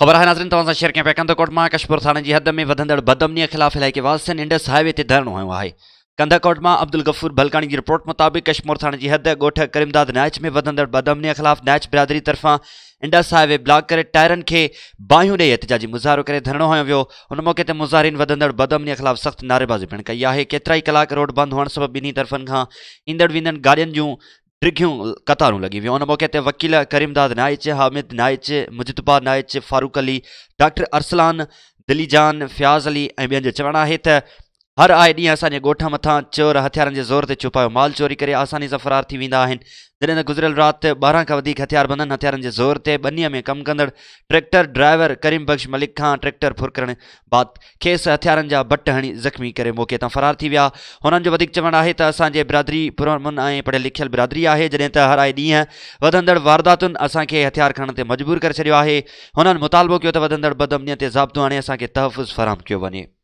خبر ہے ناظرین تا شیئر کریں پہ کندھرکوٹ میں کشمور تھانے کی جی حد میں بدند بدمنی خلاف ان کے واسن انڈس ہائی وے سے دھرم ہوئے ہیں کندھکوٹ میں ابدل غفور بلکانی کی رپورٹ مطابق کشمور تھانے کی جی حد گوٹھ کرم داد نائچ میں بدند بدمنی خلاف نائچ برادری طرفہ انڈس ہائی وے بلاک کرار کے باہوں دے اتجاجی مزاروں کے دھر ہوقے تززارن بند بدمیا خلاف سخت نارے بازی پئی ہے کئی کلک روڈ بند ہوئی طرف کا ہی واڈیوں جی ٹرگوں قطاروں لگی ہوئی ہونے موقع وکیل کریم داد نائچ حامد نائچ مجتبا نائچ فاروق علی ڈاکٹر ارسلان دلی جان فیاض علی اور چوائے ہے ہر آئے ابھ مت چور ہتھیار کے زور سے چھپایا مال چوری کرسانی سے فرار تا جی گزر رات بارہ کا بک ہتھیار بند ہتھیار کے زور سے بن میں کم کرد ٹریکٹر ڈرائیور کریم بخش ملک کر فرقرنے بعد خیس ہتھیاروں کا بٹ ہڑی زخمی موقع تا فرار کی ویا انج چوائے ہے تو اثر برادری پُرانے پڑھل لكھے برادری ہے جدید ہر آئے یعنی بدڑ واردات اثر ہتھیار کھڑتے مجبور کے چڑی ہے انہوں مطالبہ کے بدند بدم سے زابطہ آنے اب تحفظ فراہم کو